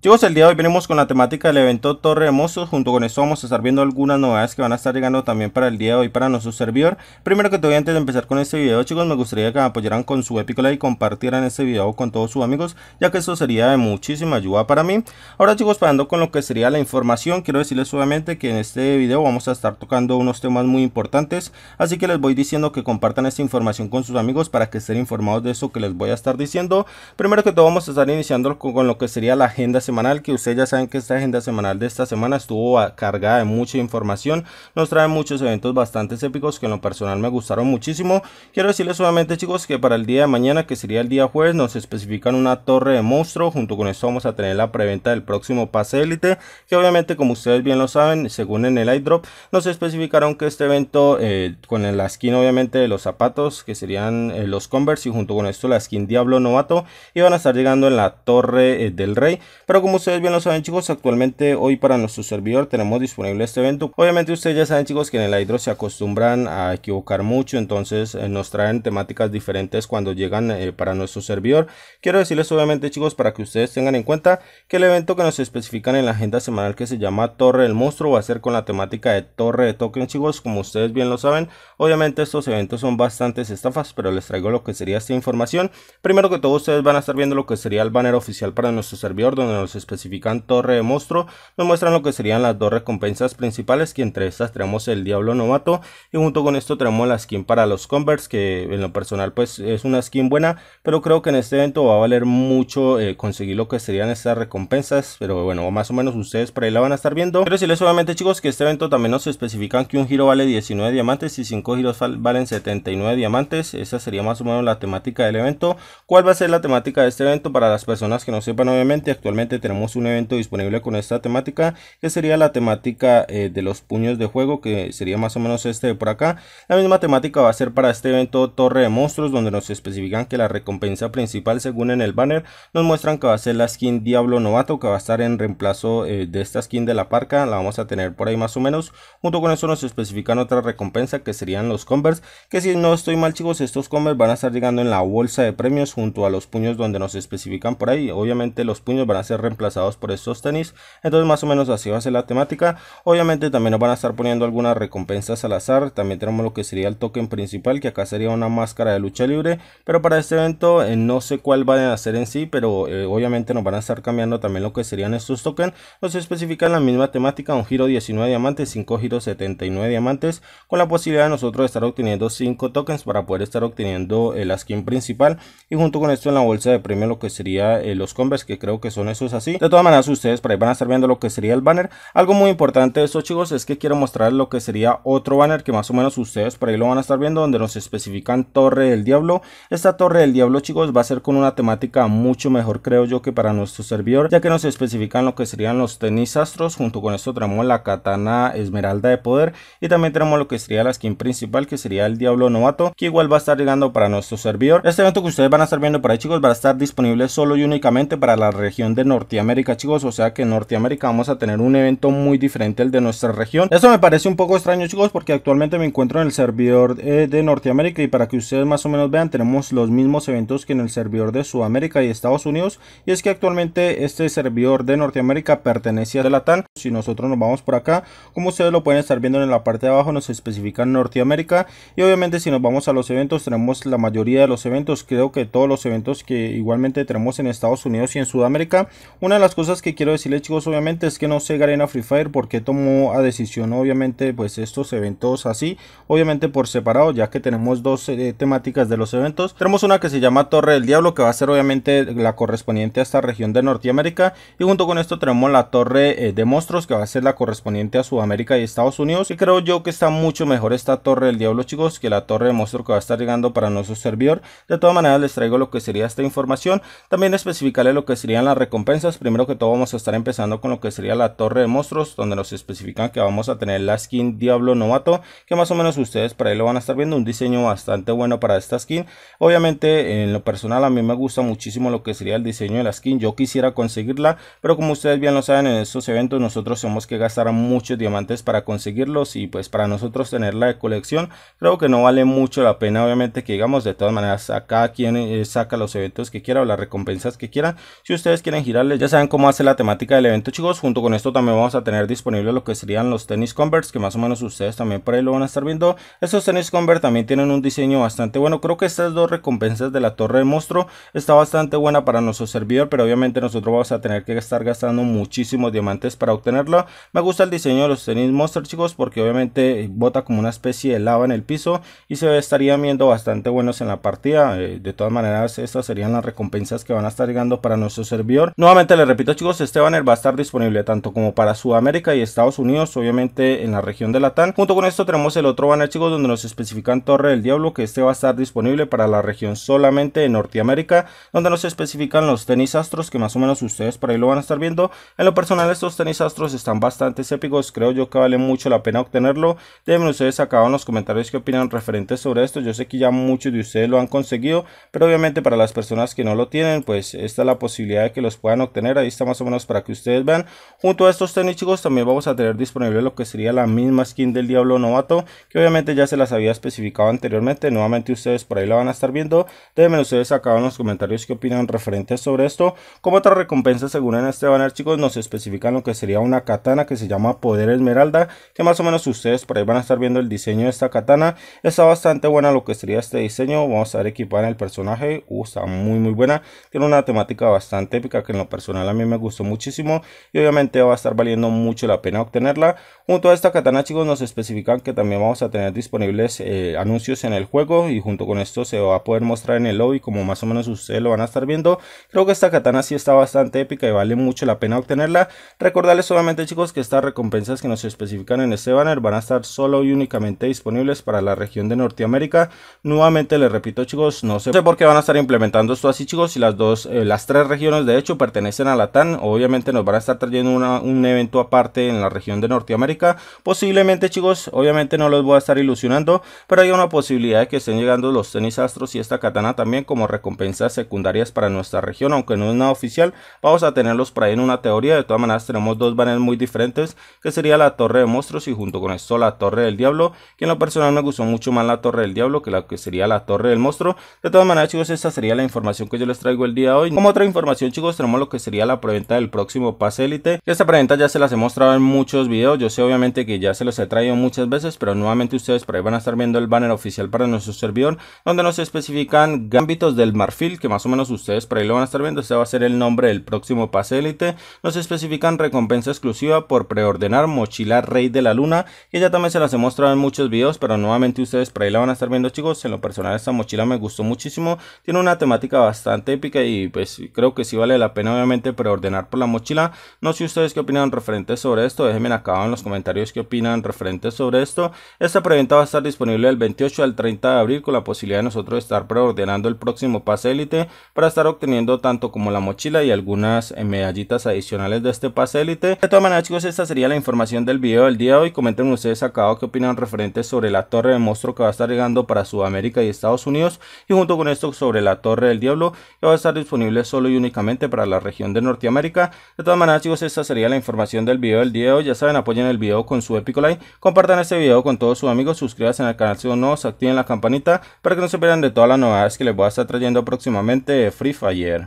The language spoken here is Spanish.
Chicos, el día de hoy venimos con la temática del evento Torre de Mozos. Junto con eso vamos a estar viendo algunas novedades que van a estar llegando también para el día de hoy para nuestro servidor. Primero que todo, antes de empezar con este video, chicos, me gustaría que me apoyaran con su épico y compartieran este video con todos sus amigos, ya que eso sería de muchísima ayuda para mí. Ahora, chicos, pasando con lo que sería la información, quiero decirles solamente que en este video vamos a estar tocando unos temas muy importantes, así que les voy diciendo que compartan esta información con sus amigos para que estén informados de eso que les voy a estar diciendo. Primero que todo, vamos a estar iniciando con lo que sería la agenda semanal que ustedes ya saben que esta agenda semanal de esta semana estuvo cargada de mucha información. Nos trae muchos eventos bastante épicos que en lo personal me gustaron muchísimo. Quiero decirles solamente chicos que para el día de mañana, que sería el día jueves, nos especifican una torre de monstruo. Junto con esto vamos a tener la preventa del próximo pase élite. Que obviamente como ustedes bien lo saben, según en el iDrop, nos especificaron que este evento eh, con la skin obviamente de los zapatos que serían eh, los Converse y junto con esto la skin Diablo Novato iban a estar llegando en la torre eh, del rey. Pero como ustedes bien lo saben chicos, actualmente hoy para nuestro servidor tenemos disponible este evento. Obviamente ustedes ya saben chicos que en el hydro se acostumbran a equivocar mucho, entonces eh, nos traen temáticas diferentes cuando llegan eh, para nuestro servidor. Quiero decirles obviamente chicos para que ustedes tengan en cuenta que el evento que nos especifican en la agenda semanal que se llama Torre del Monstruo va a ser con la temática de Torre de Token chicos, como ustedes bien lo saben. Obviamente estos eventos son bastantes estafas, pero les traigo lo que sería esta información. Primero que todo ustedes van a estar viendo lo que sería el banner oficial para nuestro servidor donde nos especifican torre de monstruo, nos muestran lo que serían las dos recompensas principales, que entre estas tenemos el Diablo Novato y junto con esto tenemos la skin para los converts que en lo personal pues es una skin buena, pero creo que en este evento va a valer mucho eh, conseguir lo que serían estas recompensas, pero bueno, más o menos ustedes por ahí la van a estar viendo. Pero les obviamente chicos que este evento también nos especifican que un giro vale 19 diamantes y cinco giros valen 79 diamantes, esa sería más o menos la temática del evento. ¿Cuál va a ser la temática de este evento? Para las personas que no sepan obviamente actualmente tenemos un evento disponible con esta temática que sería la temática eh, de los puños de juego que sería más o menos este de por acá la misma temática va a ser para este evento torre de monstruos donde nos especifican que la recompensa principal según en el banner nos muestran que va a ser la skin diablo novato que va a estar en reemplazo eh, de esta skin de la parca la vamos a tener por ahí más o menos junto con eso nos especifican otra recompensa que serían los converse que si no estoy mal chicos estos converse van a estar llegando en la bolsa de premios junto a los puños donde nos especifican por ahí obviamente los puños van a ser reemplazados por estos tenis. Entonces más o menos así va a ser la temática. Obviamente también nos van a estar poniendo algunas recompensas al azar. También tenemos lo que sería el token principal, que acá sería una máscara de lucha libre. Pero para este evento eh, no sé cuál van a hacer en sí, pero eh, obviamente nos van a estar cambiando también lo que serían estos tokens. Nos en la misma temática, un giro 19 diamantes, 5 giros 79 diamantes, con la posibilidad de nosotros estar obteniendo 5 tokens para poder estar obteniendo eh, la skin principal. Y junto con esto en la bolsa de premio lo que sería los converse, que creo que son esos así. De todas maneras, ustedes por ahí van a estar viendo lo que sería el banner. Algo muy importante de esto, chicos, es que quiero mostrar lo que sería otro banner que más o menos ustedes por ahí lo van a estar viendo, donde nos especifican Torre del Diablo. Esta Torre del Diablo, chicos, va a ser con una temática mucho mejor, creo yo, que para nuestro servidor, ya que nos especifican lo que serían los tenis astros. Junto con esto tenemos la katana esmeralda de poder y también tenemos lo que sería la skin principal, que sería el Diablo Novato, que igual va a estar llegando para nuestro servidor. Este evento que ustedes van a estar viendo por ahí, chicos, va a estar disponible solo y únicamente para la región de Norte Norteamérica, chicos. O sea que en Norteamérica vamos a tener un evento muy diferente al de nuestra región. eso me parece un poco extraño, chicos, porque actualmente me encuentro en el servidor eh, de Norteamérica y para que ustedes más o menos vean, tenemos los mismos eventos que en el servidor de Sudamérica y Estados Unidos. Y es que actualmente este servidor de Norteamérica pertenece a la TAN. Si nosotros nos vamos por acá, como ustedes lo pueden estar viendo en la parte de abajo, nos especifica Norteamérica. Y obviamente si nos vamos a los eventos, tenemos la mayoría de los eventos. Creo que todos los eventos que igualmente tenemos en Estados Unidos y en Sudamérica. Una de las cosas que quiero decirles chicos obviamente es que no sé Garena Free Fire porque tomó a decisión obviamente pues estos eventos así. Obviamente por separado ya que tenemos dos eh, temáticas de los eventos. Tenemos una que se llama Torre del Diablo que va a ser obviamente la correspondiente a esta región de Norteamérica. Y junto con esto tenemos la Torre eh, de Monstruos que va a ser la correspondiente a Sudamérica y Estados Unidos. Y creo yo que está mucho mejor esta Torre del Diablo chicos que la Torre de Monstruos que va a estar llegando para nuestro servidor. De todas maneras les traigo lo que sería esta información. También especificarle lo que serían las recompensas Primero que todo vamos a estar empezando con lo que sería la torre de monstruos, donde nos especifican que vamos a tener la skin Diablo Novato, que más o menos ustedes por ahí lo van a estar viendo, un diseño bastante bueno para esta skin. Obviamente en lo personal a mí me gusta muchísimo lo que sería el diseño de la skin, yo quisiera conseguirla, pero como ustedes bien lo saben en estos eventos nosotros tenemos que gastar muchos diamantes para conseguirlos y pues para nosotros tenerla de colección creo que no vale mucho la pena obviamente que digamos de todas maneras a cada quien eh, saca los eventos que quiera o las recompensas que quiera. Si ustedes quieren girarles ya saben cómo hace la temática del evento chicos. Junto con esto también vamos a tener disponible lo que serían los tenis Converse, que más o menos ustedes también por ahí lo van a estar viendo. Estos tenis Converse también tienen un diseño bastante bueno. Creo que estas dos recompensas de la torre del monstruo está bastante buena para nuestro servidor, pero obviamente nosotros vamos a tener que estar gastando muchísimos diamantes para obtenerlo Me gusta el diseño de los tenis Monster chicos, porque obviamente bota como una especie de lava en el piso y se estarían viendo bastante buenos en la partida. Eh, de todas maneras, estas serían las recompensas que van a estar llegando para nuestro servidor. Nuevamente les repito chicos, este banner va a estar disponible tanto como para Sudamérica y Estados Unidos, obviamente en la región de Latam. Junto con esto tenemos el otro banner chicos donde nos especifican Torre del Diablo que este va a estar disponible para la región solamente de Norteamérica, donde nos especifican los tenis astros que más o menos ustedes por ahí lo van a estar viendo. En lo personal estos tenis astros están bastante épicos, creo yo que vale mucho la pena obtenerlo. Déjenme ustedes acá en los comentarios qué opinan referentes sobre esto. Yo sé que ya muchos de ustedes lo han conseguido, pero obviamente para las personas que no lo tienen, pues esta es la posibilidad de que los puedan obtener tener. Ahí está más o menos para que ustedes vean. Junto a estos tenis chicos también vamos a tener disponible lo que sería la misma skin del Diablo Novato. Que obviamente ya se las había especificado anteriormente. Nuevamente ustedes por ahí la van a estar viendo. Déjenme ustedes acá en los comentarios qué opinan referentes sobre esto. Como otra recompensa según en este banner chicos nos especifican lo que sería una katana que se llama Poder Esmeralda. Que más o menos ustedes por ahí van a estar viendo el diseño de esta katana. Está bastante buena lo que sería este diseño. Vamos a ver equipar el personaje. usa uh, está muy muy buena. Tiene una temática bastante épica que en lo personal a mí me gustó muchísimo y obviamente va a estar valiendo mucho la pena obtenerla. Junto a esta katana chicos nos especifican que también vamos a tener disponibles eh, anuncios en el juego y junto con esto se va a poder mostrar en el lobby como más o menos ustedes lo van a estar viendo. Creo que esta katana sí está bastante épica y vale mucho la pena obtenerla. Recordarles solamente chicos que estas recompensas que nos especifican en este banner van a estar solo y únicamente disponibles para la región de Norteamérica. Nuevamente les repito chicos, no sé por qué van a estar implementando esto así chicos si las dos, eh, las tres regiones de hecho pertenecen pertenecen a obviamente nos van a estar trayendo un evento aparte en la región de Norteamérica. Posiblemente, chicos, obviamente no los voy a estar ilusionando, pero hay una posibilidad de que estén llegando los tenis astros y esta katana también como recompensas secundarias para nuestra región, aunque no es nada oficial. Vamos a tenerlos por ahí en una teoría. De todas maneras, tenemos dos banners muy diferentes, que sería la Torre de Monstruos y junto con esto la Torre del Diablo, que en lo personal me gustó mucho más la Torre del Diablo que la que sería la Torre del Monstruo. De todas maneras, chicos, esta sería la información que yo les traigo el día de hoy. Como otra información, chicos, tenemos lo que sería la preventa del próximo pase élite. Esta preventa ya se las he mostrado en muchos videos, yo sé obviamente que ya se los he traído muchas veces, pero nuevamente ustedes por ahí van a estar viendo el banner oficial para nuestro servidor, donde nos especifican gambitos del marfil, que más o menos ustedes por ahí lo van a estar viendo, este va a ser el nombre del próximo pase élite. Nos especifican recompensa exclusiva por preordenar mochila rey de la luna, que ya también se las he mostrado en muchos videos, pero nuevamente ustedes por ahí la van a estar viendo chicos, en lo personal esta mochila me gustó muchísimo, tiene una temática bastante épica y pues creo que sí vale la pena preordenar por la mochila. No sé ustedes qué opinan referente sobre esto, déjenme acá en los comentarios qué opinan referente sobre esto. Esta preventa va a estar disponible del 28 al 30 de abril con la posibilidad de nosotros estar preordenando el próximo pase élite para estar obteniendo tanto como la mochila y algunas eh, medallitas adicionales de este pase élite. De todas maneras chicos, esta sería la información del video del día de hoy. Comenten ustedes acá qué opinan referente sobre la torre de monstruo que va a estar llegando para Sudamérica y Estados Unidos y junto con esto sobre la torre del diablo que va a estar disponible solo y únicamente para la región de Norteamérica. De todas maneras, chicos, esta sería la información del video del día de hoy. Ya saben, apoyen el video con su épico like, compartan este video con todos sus amigos, suscríbanse al canal si aún no, activen la campanita para que no se pierdan de todas las novedades que les voy a estar trayendo próximamente de Free Fire.